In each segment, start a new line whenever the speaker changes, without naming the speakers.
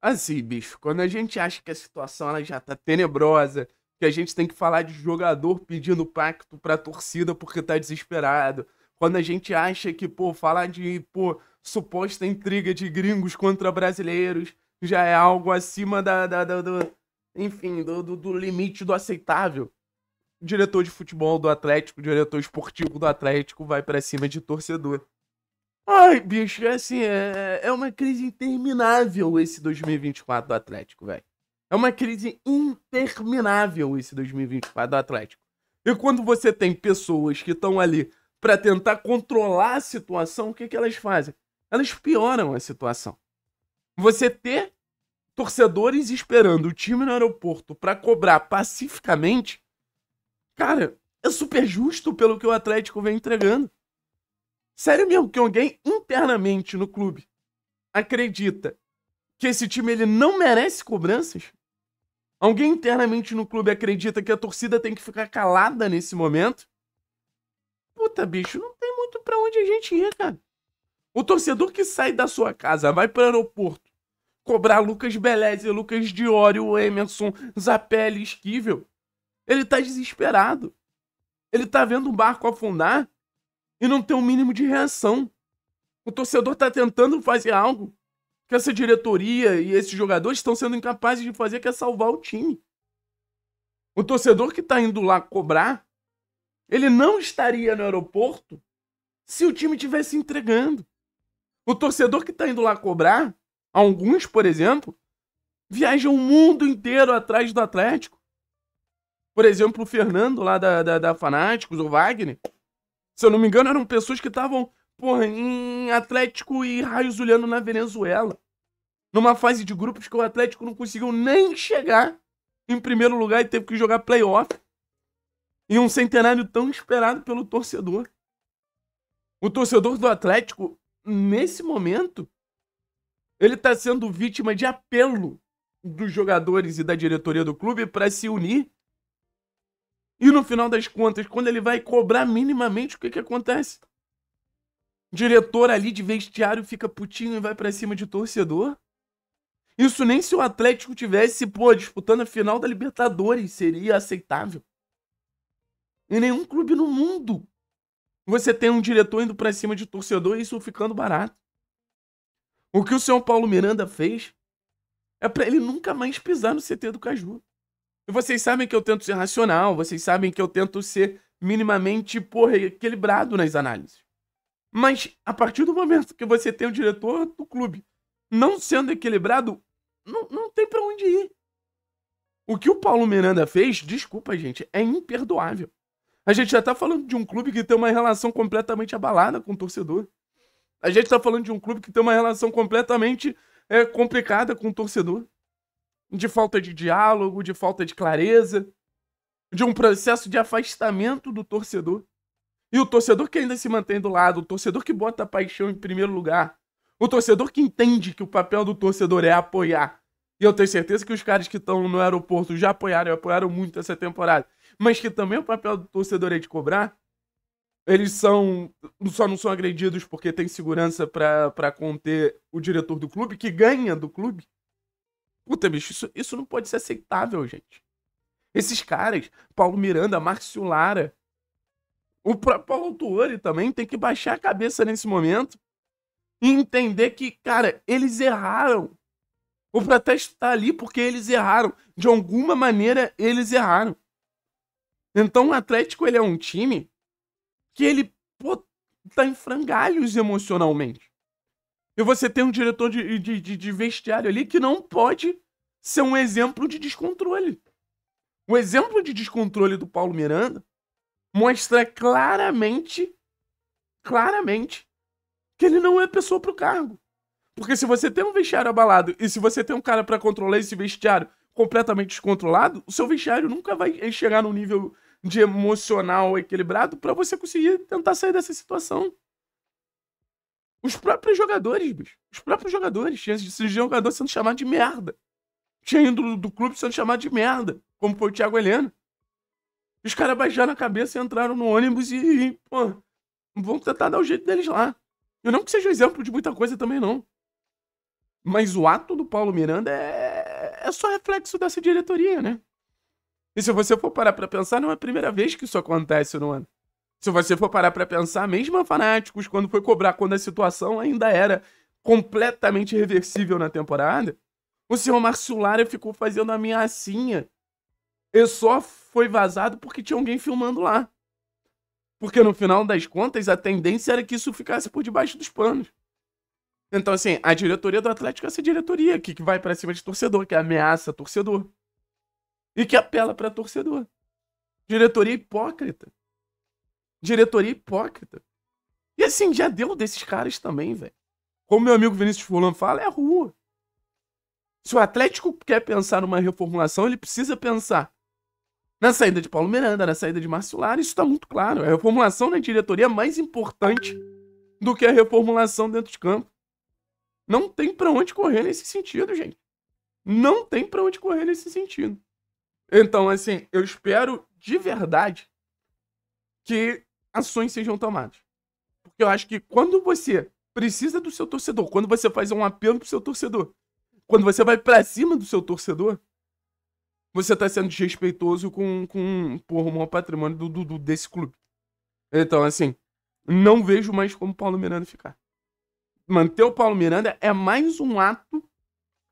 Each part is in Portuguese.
Assim, bicho, quando a gente acha que a situação ela já tá tenebrosa, que a gente tem que falar de jogador pedindo pacto pra torcida porque tá desesperado, quando a gente acha que, pô, falar de, pô, suposta intriga de gringos contra brasileiros já é algo acima da, da, da do, enfim, do, do, do limite do aceitável. O diretor de futebol do Atlético, diretor esportivo do Atlético vai para cima de torcedor. Ai, bicho, é assim, é, é uma crise interminável esse 2024 do Atlético, velho. É uma crise interminável esse 2024 do Atlético. E quando você tem pessoas que estão ali para tentar controlar a situação, o que, que elas fazem? Elas pioram a situação. Você ter torcedores esperando o time no aeroporto para cobrar pacificamente, cara, é super justo pelo que o Atlético vem entregando. Sério mesmo que alguém internamente no clube acredita que esse time ele não merece cobranças? Alguém internamente no clube acredita que a torcida tem que ficar calada nesse momento? Puta, bicho, não tem muito pra onde a gente ir, cara. O torcedor que sai da sua casa, vai pro aeroporto, cobrar Lucas Beleza, Lucas Diório, Emerson, Zapelli, Esquivel, ele tá desesperado. Ele tá vendo um barco afundar e não tem o um mínimo de reação. O torcedor está tentando fazer algo que essa diretoria e esses jogadores estão sendo incapazes de fazer, que é salvar o time. O torcedor que está indo lá cobrar, ele não estaria no aeroporto se o time tivesse entregando. O torcedor que está indo lá cobrar, alguns, por exemplo, viajam o mundo inteiro atrás do Atlético. Por exemplo, o Fernando lá da, da, da Fanáticos, o Wagner, se eu não me engano, eram pessoas que estavam, porra, em Atlético e Raio na Venezuela. Numa fase de grupos que o Atlético não conseguiu nem chegar em primeiro lugar e teve que jogar playoff. E um centenário tão esperado pelo torcedor. O torcedor do Atlético, nesse momento, ele está sendo vítima de apelo dos jogadores e da diretoria do clube para se unir e no final das contas, quando ele vai cobrar minimamente, o que, que acontece? diretor ali de vestiário fica putinho e vai para cima de torcedor. Isso nem se o Atlético tivesse, pô, disputando a final da Libertadores, seria aceitável. Em nenhum clube no mundo você tem um diretor indo para cima de torcedor e isso ficando barato. O que o São Paulo Miranda fez é para ele nunca mais pisar no CT do Caju. E vocês sabem que eu tento ser racional, vocês sabem que eu tento ser minimamente, porra, equilibrado nas análises. Mas a partir do momento que você tem o diretor do clube não sendo equilibrado, não, não tem para onde ir. O que o Paulo Miranda fez, desculpa, gente, é imperdoável. A gente já tá falando de um clube que tem uma relação completamente abalada com o torcedor. A gente tá falando de um clube que tem uma relação completamente é, complicada com o torcedor de falta de diálogo, de falta de clareza, de um processo de afastamento do torcedor. E o torcedor que ainda se mantém do lado, o torcedor que bota a paixão em primeiro lugar, o torcedor que entende que o papel do torcedor é apoiar. E eu tenho certeza que os caras que estão no aeroporto já apoiaram e apoiaram muito essa temporada. Mas que também o papel do torcedor é de cobrar. Eles são só não são agredidos porque tem segurança para conter o diretor do clube, que ganha do clube. Puta, bicho, isso, isso não pode ser aceitável, gente. Esses caras, Paulo Miranda, Márcio Lara, o próprio Paulo Tuori também tem que baixar a cabeça nesse momento e entender que, cara, eles erraram. O protesto tá ali porque eles erraram. De alguma maneira, eles erraram. Então, o Atlético ele é um time que ele pô, tá em frangalhos emocionalmente. E você tem um diretor de, de, de, de vestiário ali que não pode ser um exemplo de descontrole. O exemplo de descontrole do Paulo Miranda mostra claramente, claramente, que ele não é pessoa pro cargo. Porque se você tem um vestiário abalado e se você tem um cara para controlar esse vestiário completamente descontrolado, o seu vestiário nunca vai chegar no nível de emocional equilibrado para você conseguir tentar sair dessa situação. Os próprios jogadores, bicho. Os próprios jogadores. Tinha esse jogador sendo chamado de merda. Tinha ídolo do clube sendo chamado de merda. Como foi o Thiago Helena. Os caras baixaram a cabeça, e entraram no ônibus e, e pô, vão tentar dar o jeito deles lá. Eu não que seja um exemplo de muita coisa também, não. Mas o ato do Paulo Miranda é, é só reflexo dessa diretoria, né? E se você for parar pra pensar, não é a primeira vez que isso acontece no ano. Se você for parar para pensar, mesmo a Fanáticos, quando foi cobrar, quando a situação ainda era completamente reversível na temporada, o senhor Marcio Lara ficou fazendo a ameaçinha. E só foi vazado porque tinha alguém filmando lá. Porque no final das contas, a tendência era que isso ficasse por debaixo dos panos. Então, assim, a diretoria do Atlético é essa diretoria que vai para cima de torcedor, que ameaça torcedor. E que apela para torcedor. Diretoria hipócrita. Diretoria hipócrita. E assim, já deu desses caras também, velho. Como meu amigo Vinícius Fulano fala, é rua. Se o Atlético quer pensar numa reformulação, ele precisa pensar na saída de Paulo Miranda, na saída de Márcio Lara, isso está muito claro. A reformulação na diretoria é mais importante do que a reformulação dentro de campo. Não tem para onde correr nesse sentido, gente. Não tem para onde correr nesse sentido. Então, assim, eu espero de verdade que ações sejam tomadas. Porque eu acho que quando você precisa do seu torcedor, quando você faz um apelo pro seu torcedor, quando você vai para cima do seu torcedor, você tá sendo desrespeitoso com, com porra, o maior patrimônio do, do, desse clube. Então, assim, não vejo mais como o Paulo Miranda ficar. Manter o Paulo Miranda é mais um ato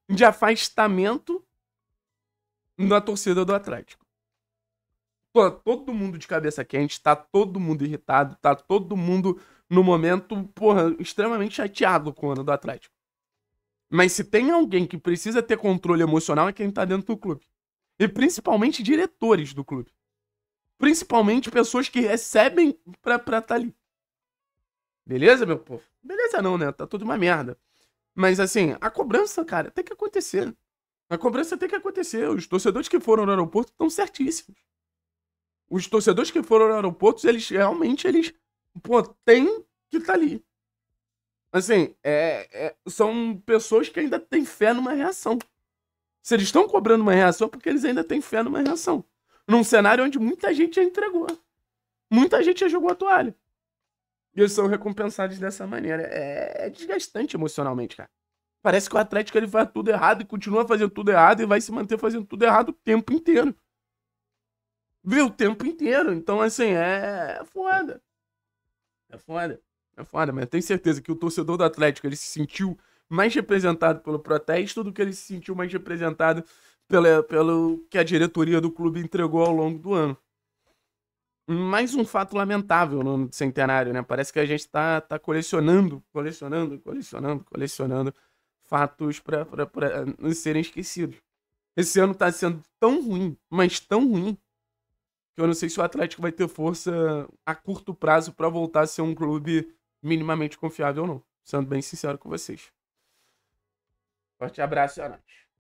de afastamento da torcida do Atlético todo mundo de cabeça quente, tá todo mundo irritado, tá todo mundo no momento, porra, extremamente chateado com o ano do Atlético. Mas se tem alguém que precisa ter controle emocional é quem tá dentro do clube. E principalmente diretores do clube. Principalmente pessoas que recebem pra estar tá ali. Beleza, meu povo? Beleza não, né? Tá tudo uma merda. Mas assim, a cobrança, cara, tem que acontecer. A cobrança tem que acontecer. Os torcedores que foram no aeroporto estão certíssimos. Os torcedores que foram ao aeroporto, eles realmente, eles, pô, tem que tá ali. Assim, é, é, são pessoas que ainda têm fé numa reação. Se eles estão cobrando uma reação, é porque eles ainda têm fé numa reação. Num cenário onde muita gente já entregou. Muita gente já jogou a toalha. E eles são recompensados dessa maneira. É, é desgastante emocionalmente, cara. Parece que o Atlético ele faz tudo errado e continua fazendo tudo errado e vai se manter fazendo tudo errado o tempo inteiro vê o tempo inteiro. Então, assim, é, é foda. É foda. É foda, mas eu tenho certeza que o torcedor do Atlético ele se sentiu mais representado pelo protesto do que ele se sentiu mais representado pela, pelo que a diretoria do clube entregou ao longo do ano. Mais um fato lamentável no ano centenário, né? Parece que a gente tá, tá colecionando, colecionando, colecionando, colecionando fatos para não serem esquecidos. Esse ano tá sendo tão ruim, mas tão ruim, que eu não sei se o Atlético vai ter força a curto prazo para voltar a ser um clube minimamente confiável ou não. Sendo bem sincero com vocês. Forte abraço e